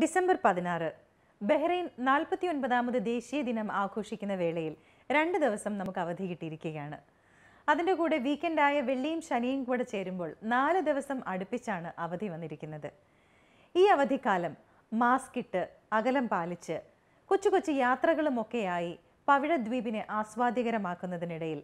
December പതിനാറ് Bahrain നാൽപ്പത്തി ഒൻപതാമത് ദേശീയ ദിനം ആഘോഷിക്കുന്ന വേളയിൽ രണ്ട് ദിവസം നമുക്ക് അവധി കിട്ടിയിരിക്കുകയാണ് അതിൻ്റെ കൂടെ വീക്കെൻഡായ വെള്ളിയും ശനിയും കൂടെ ചേരുമ്പോൾ നാല് ദിവസം അടുപ്പിച്ചാണ് അവധി വന്നിരിക്കുന്നത് ഈ അവധിക്കാലം മാസ്ക് ഇട്ട് അകലം പാലിച്ച് കൊച്ചു കൊച്ചു യാത്രകളുമൊക്കെയായി പവിഴദ്വീപിനെ ആസ്വാദ്യകരമാക്കുന്നതിനിടയിൽ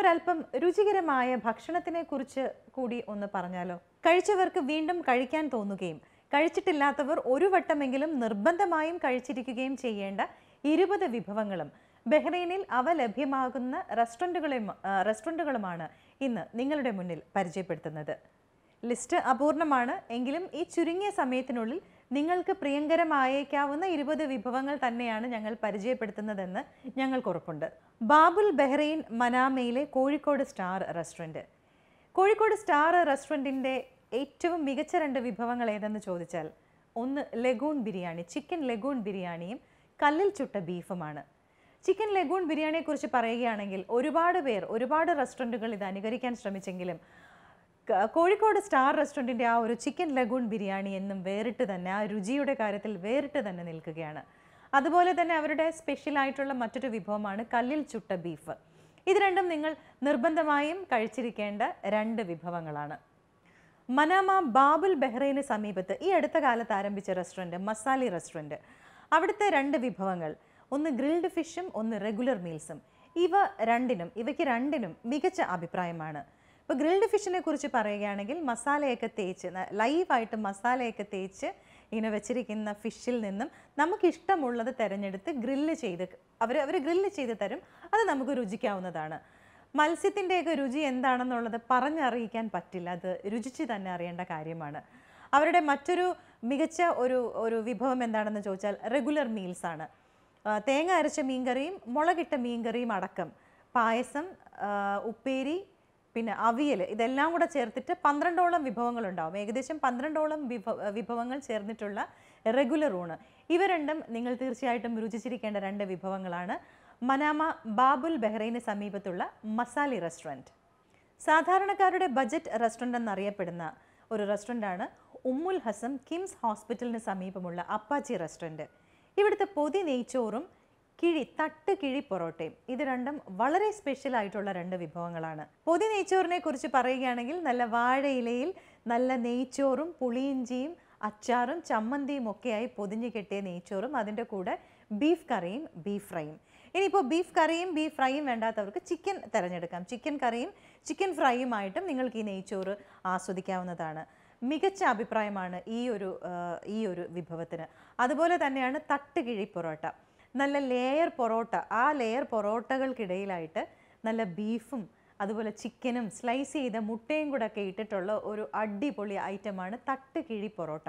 ഒരല്പം രുചികരമായ ഭക്ഷണത്തിനെക്കുറിച്ച് കൂടി ഒന്ന് പറഞ്ഞാലോ കഴിച്ചവർക്ക് വീണ്ടും കഴിക്കാൻ തോന്നുകയും കഴിച്ചിട്ടില്ലാത്തവർ ഒരു വട്ടമെങ്കിലും നിർബന്ധമായും കഴിച്ചിരിക്കുകയും ചെയ്യേണ്ട ഇരുപത് വിഭവങ്ങളും ബഹ്റൈനിൽ അവ ലഭ്യമാകുന്ന റെസ്റ്റോറൻറ്റുകളും റെസ്റ്റോറൻറ്റുകളുമാണ് ഇന്ന് നിങ്ങളുടെ മുന്നിൽ പരിചയപ്പെടുത്തുന്നത് ലിസ്റ്റ് അപൂർണമാണ് എങ്കിലും ഈ ചുരുങ്ങിയ സമയത്തിനുള്ളിൽ നിങ്ങൾക്ക് പ്രിയങ്കരമായേക്കാവുന്ന ഇരുപത് വിഭവങ്ങൾ തന്നെയാണ് ഞങ്ങൾ പരിചയപ്പെടുത്തുന്നതെന്ന് ഞങ്ങൾക്ക് ഉറപ്പുണ്ട് ബാബുൽ ബഹ്റൈൻ മനാമയിലെ Kozhikode star restaurant Kozhikode star റെസ്റ്റോറൻറ്റിൻ്റെ ഏറ്റവും മികച്ച രണ്ട് വിഭവങ്ങൾ ഏതെന്ന് ചോദിച്ചാൽ ഒന്ന് ലഗൂൺ ബിരിയാണി ചിക്കൻ ലഗൂൺ ബിരിയാണിയും കല്ലിൽ ചുട്ട ബീഫുമാണ് ചിക്കൻ ലഗൂൺ ബിരിയാണിയെക്കുറിച്ച് പറയുകയാണെങ്കിൽ ഒരുപാട് പേർ ഒരുപാട് റെസ്റ്റോറൻറ്റുകൾ ഇത് അനുകരിക്കാൻ ശ്രമിച്ചെങ്കിലും കോഴിക്കോട് സ്റ്റാർ റെസ്റ്റോറൻറ്റിൻ്റെ ആ ഒരു ചിക്കൻ ലഗൂൺ ബിരിയാണി എന്നും വേറിട്ട് തന്നെ ആ രുചിയുടെ കാര്യത്തിൽ വേറിട്ട് തന്നെ നിൽക്കുകയാണ് അതുപോലെ തന്നെ അവരുടെ സ്പെഷ്യലായിട്ടുള്ള മറ്റൊരു വിഭവമാണ് കല്ലിൽ ചുട്ട ബീഫ് ഇത് രണ്ടും നിങ്ങൾ നിർബന്ധമായും കഴിച്ചിരിക്കേണ്ട രണ്ട് വിഭവങ്ങളാണ് മനാമ ബാബുൽ ബെഹ്റൈന് സമീപത്ത് ഈ അടുത്ത കാലത്ത് ആരംഭിച്ച റെസ്റ്റോറൻറ്റ് മസാലി റെസ്റ്റോറൻറ്റ് അവിടുത്തെ രണ്ട് വിഭവങ്ങൾ ഒന്ന് ഗ്രിൽഡ് ഫിഷും ഒന്ന് റെഗുലർ മീൽസും ഇവ രണ്ടിനും ഇവയ്ക്ക് രണ്ടിനും മികച്ച അഭിപ്രായമാണ് ഇപ്പോൾ ഗ്രിൽഡ് ഫിഷിനെ കുറിച്ച് പറയുകയാണെങ്കിൽ മസാലയൊക്കെ തേച്ച് ലൈവായിട്ട് മസാലയൊക്കെ തേച്ച് ഇങ്ങനെ വെച്ചിരിക്കുന്ന ഫിഷിൽ നിന്നും നമുക്ക് ഇഷ്ടമുള്ളത് തിരഞ്ഞെടുത്ത് ഗ്രില്ല് ചെയ്ത് അവർ അവർ ഗ്രില്ല് ചെയ്ത് തരും അത് നമുക്ക് രുചിക്കാവുന്നതാണ് ഒക്കെ രുചി എന്താണെന്നുള്ളത് പറഞ്ഞറിയിക്കാൻ പറ്റില്ല അത് രുചിച്ച് തന്നെ അറിയേണ്ട കാര്യമാണ് അവരുടെ മറ്റൊരു മികച്ച ഒരു ഒരു വിഭവം എന്താണെന്ന് ചോദിച്ചാൽ റെഗുലർ മീൽസാണ് തേങ്ങ അരച്ച മീൻകറിയും മുളകിട്ട മീൻകറിയും അടക്കം പായസം ഉപ്പേരി പിന്നെ അവിയൽ ഇതെല്ലാം കൂടെ ചേർത്തിട്ട് പന്ത്രണ്ടോളം വിഭവങ്ങളുണ്ടാവും ഏകദേശം പന്ത്രണ്ടോളം വിഭവങ്ങൾ ചേർന്നിട്ടുള്ള റെഗുലർ ഊണ് ഇവ രണ്ടും നിങ്ങൾ തീർച്ചയായിട്ടും രുചിച്ചിരിക്കേണ്ട രണ്ട് വിഭവങ്ങളാണ് മനാമ ബാബുൽ ബെഹ്റൈന് സമീപത്തുള്ള മസാലി റെസ്റ്റോറൻറ്റ് സാധാരണക്കാരുടെ ബജറ്റ് റെസ്റ്റോറൻ്റ് എന്നറിയപ്പെടുന്ന ഒരു റെസ്റ്റോറൻ്റാണ് ഉമ്മുൽ ഹസം കിംസ് ഹോസ്പിറ്റലിന് സമീപമുള്ള അപ്പാച്ചി റെസ്റ്റോറൻറ്റ് ഇവിടുത്തെ പൊതി നെയ്ച്ചോറും കിഴി തട്ട് കിഴി പൊറോട്ടയും ഇത് രണ്ടും വളരെ സ്പെഷ്യൽ ആയിട്ടുള്ള രണ്ട് വിഭവങ്ങളാണ് പൊതി നെയ്ച്ചോറിനെ കുറിച്ച് പറയുകയാണെങ്കിൽ നല്ല വാഴയിലയിൽ നല്ല നെയ്ച്ചോറും പുളിയിഞ്ചിയും അച്ചാറും ചമ്മന്തിയും ഒക്കെയായി പൊതിഞ്ഞ് കെട്ടിയ നെയ്ച്ചോറും അതിൻ്റെ കൂടെ ബീഫ് കറിയും ബീഫ് ഫ്രൈയും ഇനിയിപ്പോൾ ബീഫ് കറിയും ബീഫ് ഫ്രൈയും വേണ്ടാത്തവർക്ക് ചിക്കൻ തിരഞ്ഞെടുക്കാം ചിക്കൻ കറിയും ചിക്കൻ ഫ്രൈയുമായിട്ടും നിങ്ങൾക്ക് ഈ നെയ്ച്ചോറ് ആസ്വദിക്കാവുന്നതാണ് മികച്ച അഭിപ്രായമാണ് ഈ ഒരു ഈ ഒരു വിഭവത്തിന് അതുപോലെ തന്നെയാണ് തട്ടുകിഴി പൊറോട്ട നല്ല ലെയർ പൊറോട്ട ആ ലെയർ പൊറോട്ടകൾക്കിടയിലായിട്ട് നല്ല ബീഫും അതുപോലെ ചിക്കനും സ്ലൈസ് ചെയ്ത മുട്ടയും കൂടെ ഒക്കെ ഇട്ടിട്ടുള്ള ഒരു അടിപൊളി ഐറ്റമാണ് തട്ടുകിഴി പൊറോട്ട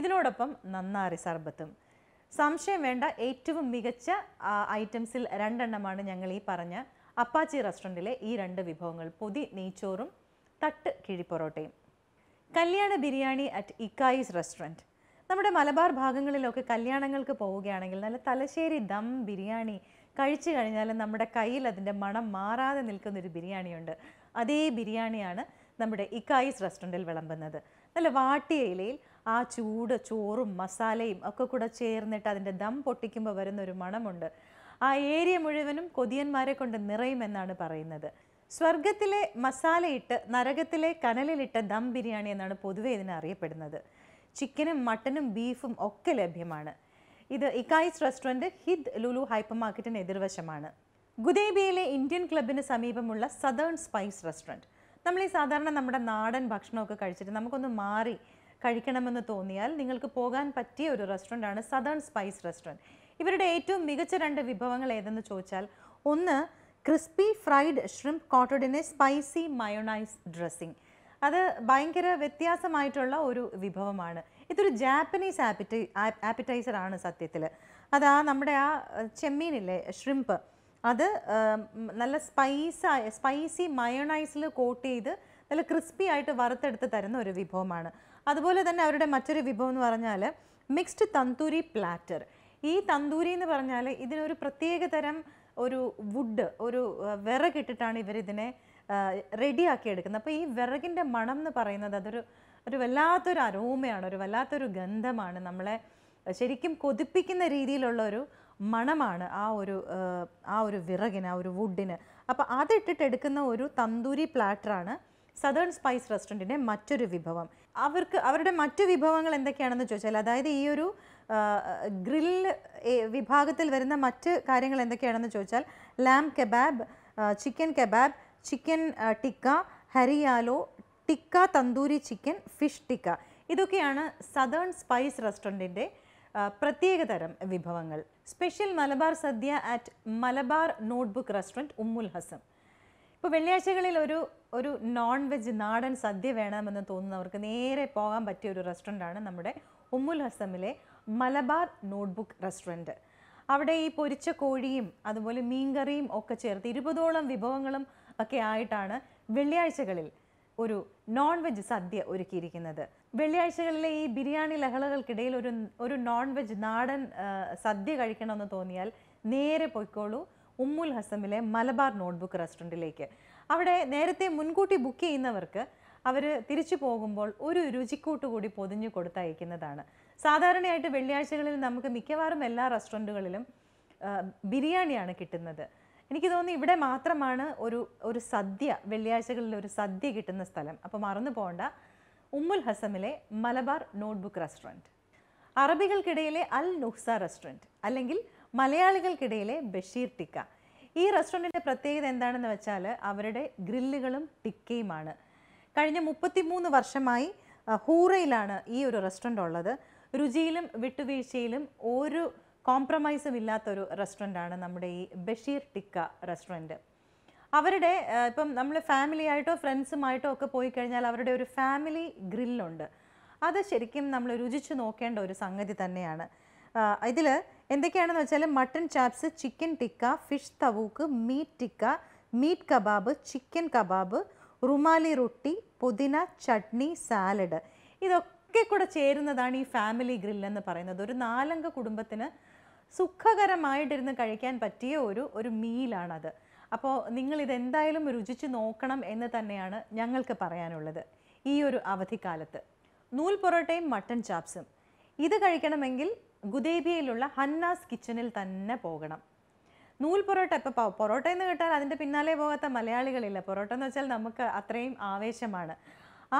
ഇതിനോടൊപ്പം നന്നാറി സർബത്തും സംശയം വേണ്ട ഏറ്റവും മികച്ച ഐറ്റംസിൽ രണ്ടെണ്ണമാണ് ഞങ്ങൾ ഈ പറഞ്ഞ അപ്പാച്ചി റെസ്റ്റോറൻറ്റിലെ ഈ രണ്ട് വിഭവങ്ങൾ പൊതി നെയ്ച്ചോറും തട്ട് കിഴിപ്പൊറോട്ടയും കല്യാണ ബിരിയാണി അറ്റ് ഇക്കായിസ് റെസ്റ്റോറൻറ്റ് നമ്മുടെ മലബാർ ഭാഗങ്ങളിലൊക്കെ കല്യാണങ്ങൾക്ക് പോവുകയാണെങ്കിൽ നല്ല തലശ്ശേരി ദം ബിരിയാണി കഴിച്ചു കഴിഞ്ഞാൽ നമ്മുടെ കയ്യിൽ അതിൻ്റെ മണം മാറാതെ നിൽക്കുന്നൊരു ബിരിയാണിയുണ്ട് അതേ ബിരിയാണിയാണ് നമ്മുടെ ഇക്കായിസ് റെസ്റ്റോറൻറ്റിൽ വിളമ്പുന്നത് നല്ല വാട്ടിയ ഇലയിൽ ആ ചൂട് ചോറും മസാലയും ഒക്കെ കൂടെ ചേർന്നിട്ട് അതിൻ്റെ ദം പൊട്ടിക്കുമ്പോൾ വരുന്ന ഒരു മണമുണ്ട് ആ ഏരിയ മുഴുവനും കൊതിയന്മാരെ കൊണ്ട് നിറയുമെന്നാണ് പറയുന്നത് സ്വർഗത്തിലെ മസാലയിട്ട് നരകത്തിലെ കനലിലിട്ട ദം ബിരിയാണി എന്നാണ് പൊതുവെ ഇതിനെ അറിയപ്പെടുന്നത് ചിക്കനും മട്ടനും ബീഫും ഒക്കെ ലഭ്യമാണ് ഇത് Ikkayis restaurant Hidd Lulu hyper മാർക്കറ്റിന് എതിർവശമാണ് ഗുദേബിയയിലെ ഇന്ത്യൻ ക്ലബിന് സമീപമുള്ള സദേൺ സ്പൈസ് റെസ്റ്റോറൻറ്റ് നമ്മൾ ഈ സാധാരണ നമ്മുടെ നാടൻ ഭക്ഷണമൊക്കെ കഴിച്ചിട്ട് നമുക്കൊന്ന് മാറി കഴിക്കണമെന്ന് തോന്നിയാൽ നിങ്ങൾക്ക് പോകാൻ പറ്റിയ ഒരു ആണ് സദേൺ സ്പൈസ് റെസ്റ്റോറൻറ്റ് ഇവരുടെ ഏറ്റവും മികച്ച രണ്ട് വിഭവങ്ങൾ ഏതെന്ന് ചോദിച്ചാൽ ഒന്ന് ക്രിസ്പി ഫ്രൈഡ് ഷ്രിംപ് കോട്ടഡിനെ സ്പൈസി മയോണൈസ് ഡ്രസ്സിങ് അത് ഭയങ്കര വ്യത്യാസമായിട്ടുള്ള ഒരു വിഭവമാണ് ഇതൊരു ജാപ്പനീസ് ആപ്പിറ്റൈ ആപ്പിറ്റൈസർ ആണ് സത്യത്തിൽ അത് ആ നമ്മുടെ ആ ചെമ്മീനില്ലേ ഷ്രിംപ് അത് നല്ല സ്പൈസായ സ്പൈസി മയോണൈസിൽ കോട്ട് ചെയ്ത് നല്ല ക്രിസ്പി ആയിട്ട് വറുത്തെടുത്ത് തരുന്ന ഒരു വിഭവമാണ് അതുപോലെ തന്നെ അവരുടെ മറ്റൊരു വിഭവം എന്ന് പറഞ്ഞാൽ മിക്സ്ഡ് തന്തൂരി പ്ലാറ്റർ ഈ തന്തൂരി എന്ന് പറഞ്ഞാൽ ഇതിനൊരു പ്രത്യേക തരം ഒരു വുഡ് ഒരു ഇട്ടിട്ടാണ് ഇവരിതിനെ റെഡിയാക്കി എടുക്കുന്നത് അപ്പോൾ ഈ വിറകിൻ്റെ മണം എന്ന് പറയുന്നത് അതൊരു ഒരു വല്ലാത്തൊരു അരോമയാണ് ഒരു വല്ലാത്തൊരു ഗന്ധമാണ് നമ്മളെ ശരിക്കും കൊതിപ്പിക്കുന്ന രീതിയിലുള്ള ഒരു മണമാണ് ആ ഒരു ആ ഒരു വിറകിന് ആ ഒരു വുഡിന് അപ്പോൾ അതിട്ടിട്ടെടുക്കുന്ന ഒരു തന്തൂരി പ്ലാറ്ററാണ് സദേൺ സ്പൈസ് റെസ്റ്റോറൻറ്റിൻ്റെ മറ്റൊരു വിഭവം അവർക്ക് അവരുടെ മറ്റു വിഭവങ്ങൾ എന്തൊക്കെയാണെന്ന് ചോദിച്ചാൽ അതായത് ഈ ഒരു ഗ്രിൽ വിഭാഗത്തിൽ വരുന്ന മറ്റ് കാര്യങ്ങൾ എന്തൊക്കെയാണെന്ന് ചോദിച്ചാൽ lamb kebab chicken kebab chicken tikka hariyali tikka tandoori chicken fish tikka ഇതൊക്കെയാണ് സദേൺ സ്പൈസ് റെസ്റ്റോറൻറ്റിൻ്റെ പ്രത്യേകതരം വിഭവങ്ങൾ special Malabar Sadya at Malabar notebook restaurant Umm Al Hassam ഇപ്പോൾ വെള്ളിയാഴ്ചകളിൽ ഒരു ഒരു നോൺ വെജ് നാടൻ സദ്യ വേണമെന്ന് തോന്നുന്നവർക്ക് നേരെ പോകാൻ പറ്റിയ ഒരു റെസ്റ്റോറൻ്റാണ് നമ്മുടെ ഉമ്മുൽ ഹസമിലെ മലബാർ നോട്ട്ബുക്ക് റെസ്റ്റോറൻറ്റ് അവിടെ ഈ പൊരിച്ച കോഴിയും അതുപോലെ മീൻകറിയും ഒക്കെ ചേർത്ത് ഇരുപതോളം വിഭവങ്ങളും ഒക്കെ ആയിട്ടാണ് വെള്ളിയാഴ്ചകളിൽ ഒരു നോൺ വെജ് സദ്യ ഒരുക്കിയിരിക്കുന്നത് വെള്ളിയാഴ്ചകളിലെ ഈ ബിരിയാണി ലഹളകൾക്കിടയിൽ ഒരു ഒരു നോൺ വെജ് നാടൻ സദ്യ കഴിക്കണമെന്ന് തോന്നിയാൽ നേരെ പൊയ്ക്കോളൂ ഉമ്മുൽ ഹസമിലെ മലബാർ നോട്ട്ബുക്ക് റെസ്റ്റോറൻറ്റിലേക്ക് അവിടെ നേരത്തെ മുൻകൂട്ടി ബുക്ക് ചെയ്യുന്നവർക്ക് അവർ തിരിച്ചു പോകുമ്പോൾ ഒരു രുചിക്കൂട്ട് കൂടി പൊതിഞ്ഞു കൊടുത്തയക്കുന്നതാണ് സാധാരണയായിട്ട് വെള്ളിയാഴ്ചകളിൽ നമുക്ക് മിക്കവാറും എല്ലാ റെസ്റ്റോറൻറ്റുകളിലും ബിരിയാണിയാണ് കിട്ടുന്നത് എനിക്ക് തോന്നുന്നു ഇവിടെ മാത്രമാണ് ഒരു ഒരു സദ്യ വെള്ളിയാഴ്ചകളിൽ ഒരു സദ്യ കിട്ടുന്ന സ്ഥലം അപ്പോൾ മറന്നു പോകേണ്ട ഉമ്മുൽ ഹസമിലെ മലബാർ നോട്ട്ബുക്ക് റെസ്റ്റോറൻറ്റ് അറബികൾക്കിടയിലെ അൽ നുഹ്സ റെസ്റ്റോറൻറ്റ് അല്ലെങ്കിൽ മലയാളികൾക്കിടയിലെ ബഷീർ ടിക്ക ഈ റെസ്റ്റോറൻറ്റിൻ്റെ പ്രത്യേകത എന്താണെന്ന് വെച്ചാൽ അവരുടെ ഗ്രില്ലുകളും ടിക്കയുമാണ് കഴിഞ്ഞ മുപ്പത്തിമൂന്ന് വർഷമായി ഹൂറയിലാണ് ഈ ഒരു റെസ്റ്റോറൻ്റ് ഉള്ളത് രുചിയിലും വിട്ടുവീഴ്ചയിലും ഒരു കോംപ്രമൈസും ഇല്ലാത്തൊരു റെസ്റ്റോറൻ്റാണ് നമ്മുടെ ഈ ബഷീർ ടിക്ക റെസ്റ്റോറൻറ്റ് അവരുടെ ഇപ്പം നമ്മൾ ഫാമിലി ആയിട്ടോ ഫ്രണ്ട്സുമായിട്ടോ ഒക്കെ പോയി കഴിഞ്ഞാൽ അവരുടെ ഒരു ഫാമിലി ഗ്രില്ലുണ്ട് അത് ശരിക്കും നമ്മൾ രുചിച്ച് നോക്കേണ്ട ഒരു സംഗതി തന്നെയാണ് ഇതിൽ എന്തൊക്കെയാണെന്ന് വെച്ചാൽ mutton chops chicken tikka fish tawook meat tikka meat kebab chicken kebab rumali roti pudina chutney salad ഇതൊക്കെ കൂടെ ചേരുന്നതാണ് ഈ ഫാമിലി ഗ്രിൽ എന്ന് പറയുന്നത് ഒരു നാലംഗ കുടുംബത്തിന് സുഖകരമായിട്ടിരുന്ന് കഴിക്കാൻ പറ്റിയ ഒരു ഒരു മീലാണത് അപ്പോൾ നിങ്ങൾ രുചിച്ച് നോക്കണം എന്ന് തന്നെയാണ് ഞങ്ങൾക്ക് പറയാനുള്ളത് ഈ ഒരു അവധിക്കാലത്ത് നൂൽ പൊറോട്ടയും മട്ടൺ ചാപ്സും ഇത് കഴിക്കണമെങ്കിൽ ഗുദേബിയയിലുള്ള ഹന്നാസ് കിച്ചണിൽ തന്നെ പോകണം നൂൽ പൊറോട്ട ഇപ്പോൾ പൊറോട്ട എന്ന് കേട്ടാൽ അതിൻ്റെ പിന്നാലെ പോകാത്ത മലയാളികളില്ല പൊറോട്ട എന്ന് വെച്ചാൽ നമുക്ക് അത്രയും ആവേശമാണ്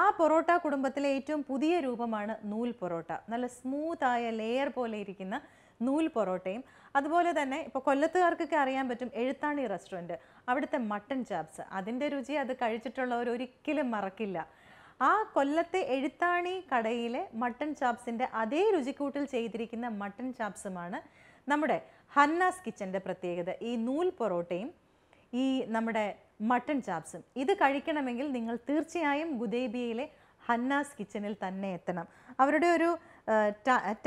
ആ പൊറോട്ട കുടുംബത്തിലെ ഏറ്റവും പുതിയ രൂപമാണ് നൂൽ പൊറോട്ട നല്ല സ്മൂത്തായ ലെയർ പോലെ ഇരിക്കുന്ന നൂൽ പൊറോട്ടയും അതുപോലെ തന്നെ ഇപ്പോൾ കൊല്ലത്തുകാർക്കൊക്കെ അറിയാൻ പറ്റും എഴുത്താണി റെസ്റ്റോറൻറ്റ് അവിടുത്തെ മട്ടൺ ചാപ്സ് അതിൻ്റെ രുചി അത് കഴിച്ചിട്ടുള്ളവർ ഒരിക്കലും മറക്കില്ല ആ കൊല്ലത്തെ എഴുത്താണി കടയിലെ മട്ടൺ ചാപ്സിൻ്റെ അതേ രുചിക്കൂട്ടിൽ ചെയ്തിരിക്കുന്ന മട്ടൺ ചാപ്സുമാണ് നമ്മുടെ ഹന്നാസ് കിച്ചൻ്റെ പ്രത്യേകത ഈ നൂൽ പൊറോട്ടയും ഈ നമ്മുടെ മട്ടൺ ചാപ്സും ഇത് കഴിക്കണമെങ്കിൽ നിങ്ങൾ തീർച്ചയായും ഗുദേബിയയിലെ ഹന്നാസ് കിച്ചനിൽ തന്നെ എത്തണം അവരുടെ ഒരു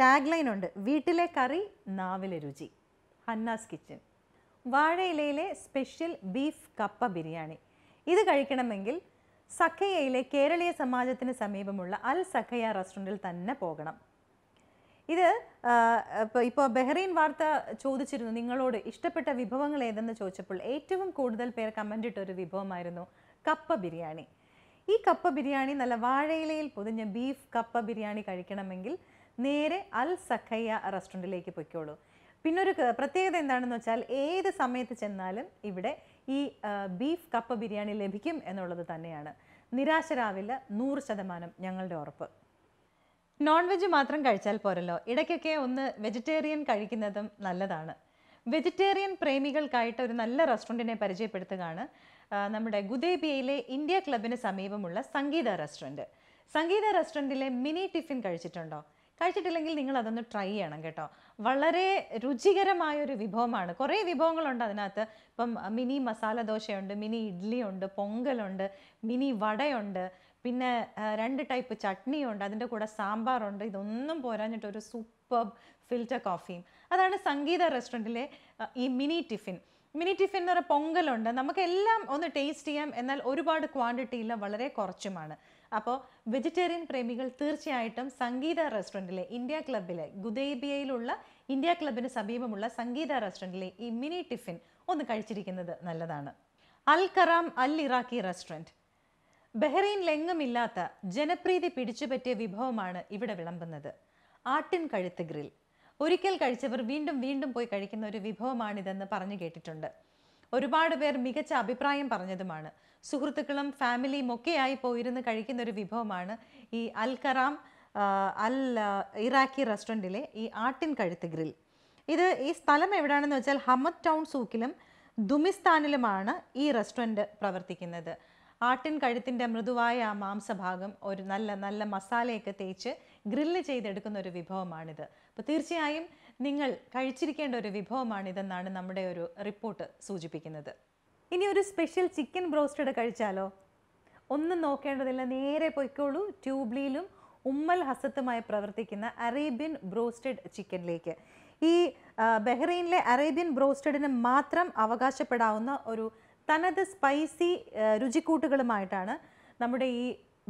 ടാഗ് ലൈൻ ഉണ്ട് വീട്ടിലെ കറി നാവിലെ രുചി ഹന്നാസ് കിച്ചൻ വാഴയിലയിലെ സ്പെഷ്യൽ ബീഫ് കപ്പ ബിരിയാണി ഇത് കഴിക്കണമെങ്കിൽ സഖയയിലെ കേരളീയ സമാജത്തിന് സമീപമുള്ള അൽ സഖയ റെസ്റ്റോറൻറ്റിൽ തന്നെ പോകണം ഇത് ഇപ്പോൾ ബഹ്റൈൻ വാർത്ത ചോദിച്ചിരുന്നു നിങ്ങളോട് ഇഷ്ടപ്പെട്ട വിഭവങ്ങൾ ഏതെന്ന് ചോദിച്ചപ്പോൾ ഏറ്റവും കൂടുതൽ പേർ കമൻ്റ് ഇട്ട ഒരു വിഭവമായിരുന്നു കപ്പ ബിരിയാണി ഈ കപ്പ ബിരിയാണി നല്ല വാഴയിലയിൽ പൊതിഞ്ഞ ബീഫ് കപ്പ ബിരിയാണി കഴിക്കണമെങ്കിൽ നേരെ അൽ സഖയ്യ റെസ്റ്റോറൻറ്റിലേക്ക് പൊയ്ക്കോളൂ പിന്നെ ഒരു പ്രത്യേകത എന്താണെന്ന് വെച്ചാൽ ഏത് സമയത്ത് ചെന്നാലും ഇവിടെ ഈ ബീഫ് കപ്പ ബിരിയാണി ലഭിക്കും എന്നുള്ളത് തന്നെയാണ് നിരാശരാവില്ല നൂറ് ശതമാനം ഞങ്ങളുടെ ഉറപ്പ് നോൺ വെജ് മാത്രം കഴിച്ചാൽ പോരല്ലോ ഇടയ്ക്കൊക്കെ ഒന്ന് വെജിറ്റേറിയൻ കഴിക്കുന്നതും നല്ലതാണ് വെജിറ്റേറിയൻ പ്രേമികൾക്കായിട്ട് ഒരു നല്ല റെസ്റ്റോറൻറ്റിനെ പരിചയപ്പെടുത്തുകയാണ് നമ്മുടെ ഗുദേബിയയിലെ ഇന്ത്യ ക്ലബിന് സമീപമുള്ള സംഗീത റെസ്റ്റോറൻറ്റ് സംഗീത റെസ്റ്റോറൻറ്റിലെ മിനി ടിഫിൻ കഴിച്ചിട്ടുണ്ടോ കഴിച്ചിട്ടില്ലെങ്കിൽ നിങ്ങൾ അതൊന്ന് ട്രൈ ചെയ്യണം കേട്ടോ വളരെ രുചികരമായ ഒരു വിഭവമാണ് കുറേ വിഭവങ്ങളുണ്ട് അതിനകത്ത് ഇപ്പം മിനി മസാല ദോശയുണ്ട് മിനി ഇഡ്ഡലിയുണ്ട് പൊങ്കലുണ്ട് മിനി വടയുണ്ട് പിന്നെ രണ്ട് ടൈപ്പ് ചട്നിയുണ്ട് അതിൻ്റെ കൂടെ സാമ്പാറുണ്ട് ഇതൊന്നും പോരാഞ്ഞിട്ടൊരു സൂപ്പർ ഫിൽറ്റർ കോഫിയും അതാണ് സംഗീത റെസ്റ്റോറൻറ്റിലെ ഈ മിനി ടിഫിൻ മിനി ടിഫിൻ പറയുന്ന പൊങ്കലുണ്ട് നമുക്ക് എല്ലാം ഒന്ന് ടേസ്റ്റ് ചെയ്യാം എന്നാൽ ഒരുപാട് ക്വാണ്ടിറ്റിയില്ല വളരെ കുറച്ചുമാണ് അപ്പോൾ വെജിറ്റേറിയൻ പ്രേമികൾ തീർച്ചയായിട്ടും സംഗീത റെസ്റ്റോറൻറ്റിലെ ഇന്ത്യ ക്ലബിലെ ഗുദേബിയയിലുള്ള ഇന്ത്യ ക്ലബിന് സമീപമുള്ള സംഗീത റെസ്റ്റോറൻറ്റിലെ ഈ മിനി ടിഫിൻ ഒന്ന് കഴിച്ചിരിക്കുന്നത് നല്ലതാണ് അൽ കറാം അൽ ഇറാഖി റെസ്റ്റോറൻറ്റ് ലെങ്ങുമില്ലാത്ത ജനപ്രീതി പിടിച്ചുപറ്റിയ വിഭവമാണ് ഇവിടെ വിളമ്പുന്നത് ആട്ടിൻ കഴുത്ത് ഗ്രിൽ ഒരിക്കൽ കഴിച്ചവർ വീണ്ടും വീണ്ടും പോയി കഴിക്കുന്ന ഒരു വിഭവമാണിതെന്ന് പറഞ്ഞു കേട്ടിട്ടുണ്ട് ഒരുപാട് പേർ മികച്ച അഭിപ്രായം പറഞ്ഞതുമാണ് സുഹൃത്തുക്കളും ഫാമിലിയും ഒക്കെയായി പോയിരുന്ന് കഴിക്കുന്ന ഒരു വിഭവമാണ് ഈ അൽകറാം അൽ ഇറാഖി റെസ്റ്റോറൻറ്റിലെ ഈ ആട്ടിൻ കഴുത്ത് ഗ്രിൽ ഇത് ഈ സ്ഥലം എവിടെയാണെന്ന് വെച്ചാൽ ഹമദ് ടൗൺ സൂക്കിലും ദുമിസ്ഥാനിലുമാണ് ഈ റെസ്റ്റോറൻറ്റ് പ്രവർത്തിക്കുന്നത് ആട്ടിൻ കഴുത്തിൻ്റെ മൃദുവായ ആ മാംസഭാഗം ഒരു നല്ല നല്ല മസാലയൊക്കെ തേച്ച് ഗ്രില്ല് ചെയ്തെടുക്കുന്ന ഒരു വിഭവമാണിത് അപ്പോൾ തീർച്ചയായും നിങ്ങൾ കഴിച്ചിരിക്കേണ്ട ഒരു വിഭവമാണിതെന്നാണ് നമ്മുടെ ഒരു റിപ്പോർട്ട് സൂചിപ്പിക്കുന്നത് ഇനി ഒരു സ്പെഷ്യൽ ചിക്കൻ ബ്രോസ്റ്റഡ് കഴിച്ചാലോ ഒന്നും നോക്കേണ്ടതില്ല നേരെ പൊയ്ക്കോളൂ ട്യൂബ്ലിയിലും ഉമ്മൽ ഹസത്തുമായി പ്രവർത്തിക്കുന്ന അറേബ്യൻ ബ്രോസ്റ്റഡ് ചിക്കനിലേക്ക് ഈ ബഹ്റൈനിലെ അറേബ്യൻ ബ്രോസ്റ്റഡിന് മാത്രം അവകാശപ്പെടാവുന്ന ഒരു തനത് സ്പൈസി രുചിക്കൂട്ടുകളുമായിട്ടാണ് നമ്മുടെ ഈ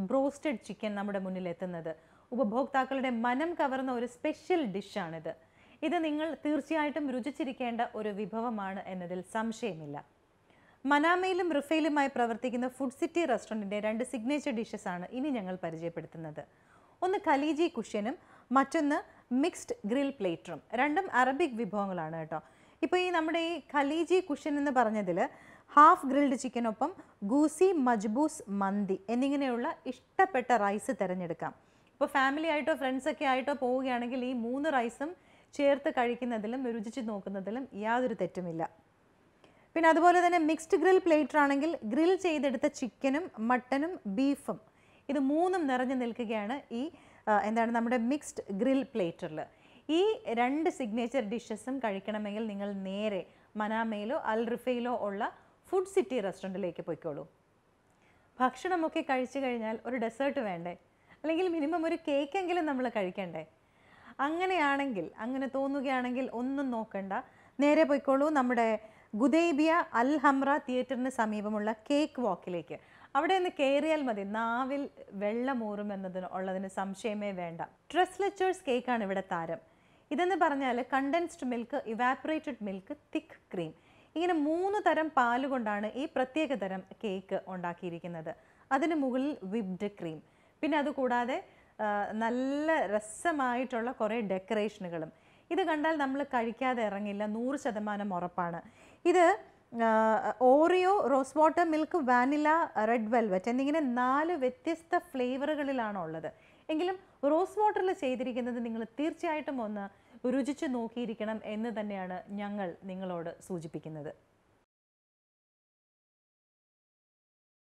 ബ്രോസ്റ്റഡ് ചിക്കൻ നമ്മുടെ മുന്നിൽ എത്തുന്നത് ഉപഭോക്താക്കളുടെ മനം കവർന്ന ഒരു സ്പെഷ്യൽ ഡിഷാണിത് ഇത് നിങ്ങൾ തീർച്ചയായിട്ടും രുചിച്ചിരിക്കേണ്ട ഒരു വിഭവമാണ് എന്നതിൽ സംശയമില്ല മനാമയിലും റിഫയിലുമായി പ്രവർത്തിക്കുന്ന ഫുഡ് സിറ്റി റെസ്റ്റോറൻറ്റിൻ്റെ രണ്ട് സിഗ്നേച്ചർ ഡിഷസ് ആണ് ഇനി ഞങ്ങൾ പരിചയപ്പെടുത്തുന്നത് ഒന്ന് ഖലീജി കുഷ്യനും മറ്റൊന്ന് മിക്സ്ഡ് ഗ്രിൽ പ്ലേറ്ററും രണ്ടും അറബിക് വിഭവങ്ങളാണ് കേട്ടോ ഇപ്പോൾ ഈ നമ്മുടെ ഈ ഖലീജി കുഷ്യൻ എന്ന് പറഞ്ഞതിൽ ഹാഫ് ഗ്രിൽഡ് ചിക്കനൊപ്പം ഗൂസി മജ്ബൂസ് മന്തി എന്നിങ്ങനെയുള്ള ഇഷ്ടപ്പെട്ട റൈസ് തിരഞ്ഞെടുക്കാം ഇപ്പോൾ ഫാമിലി ആയിട്ടോ ഫ്രണ്ട്സ് ഒക്കെ ആയിട്ടോ പോവുകയാണെങ്കിൽ ഈ മൂന്ന് റൈസും ചേർത്ത് കഴിക്കുന്നതിലും രുചിച്ച് നോക്കുന്നതിലും യാതൊരു തെറ്റുമില്ല പിന്നെ അതുപോലെ തന്നെ മിക്സ്ഡ് ഗ്രിൽ പ്ലേറ്റർ ആണെങ്കിൽ ഗ്രിൽ ചെയ്തെടുത്ത ചിക്കനും മട്ടനും ബീഫും ഇത് മൂന്നും നിറഞ്ഞു നിൽക്കുകയാണ് ഈ എന്താണ് നമ്മുടെ മിക്സ്ഡ് ഗ്രിൽ പ്ലേറ്ററിൽ ഈ രണ്ട് സിഗ്നേച്ചർ ഡിഷസും കഴിക്കണമെങ്കിൽ നിങ്ങൾ നേരെ മനാമയിലോ അൽ റിഫയിലോ ഉള്ള ഫുഡ് സിറ്റി റെസ്റ്റോറൻറ്റിലേക്ക് പോയിക്കോളൂ ഭക്ഷണമൊക്കെ കഴിച്ചു കഴിഞ്ഞാൽ ഒരു ഡെസേർട്ട് വേണ്ടേ അല്ലെങ്കിൽ മിനിമം ഒരു കേക്കെങ്കിലും നമ്മൾ കഴിക്കണ്ടേ അങ്ങനെയാണെങ്കിൽ അങ്ങനെ തോന്നുകയാണെങ്കിൽ ഒന്നും നോക്കണ്ട നേരെ പോയിക്കോളൂ നമ്മുടെ ഗുദൈബിയ അൽ ഹംറ തിയേറ്ററിന് സമീപമുള്ള കേക്ക് വാക്കിലേക്ക് അവിടെ നിന്ന് കയറിയാൽ മതി നാവിൽ വെള്ളമൂറും എന്നതിന് ഉള്ളതിന് സംശയമേ വേണ്ട ലെച്ചേഴ്സ് കേക്കാണ് ഇവിടെ താരം ഇതെന്ന് പറഞ്ഞാൽ condensed milk evaporated milk thick cream ഇങ്ങനെ മൂന്ന് തരം പാലുകൊണ്ടാണ് ഈ പ്രത്യേക തരം കേക്ക് ഉണ്ടാക്കിയിരിക്കുന്നത് അതിന് മുകളിൽ വിബ്ഡ് ക്രീം പിന്നെ അതുകൂടാതെ നല്ല രസമായിട്ടുള്ള കുറേ ഡെക്കറേഷനുകളും ഇത് കണ്ടാൽ നമ്മൾ കഴിക്കാതെ ഇറങ്ങില്ല നൂറ് ശതമാനം ഉറപ്പാണ് ഇത് Oreo rose water milk vanilla red velvet എന്നിങ്ങനെ നാല് വ്യത്യസ്ത ഫ്ലേവറുകളിലാണ് ഉള്ളത് എങ്കിലും റോസ് വാട്ടറിൽ ചെയ്തിരിക്കുന്നത് നിങ്ങൾ തീർച്ചയായിട്ടും ഒന്ന് രുചിച്ചു നോക്കിയിരിക്കണം എന്ന് തന്നെയാണ് ഞങ്ങൾ നിങ്ങളോട് സൂചിപ്പിക്കുന്നത്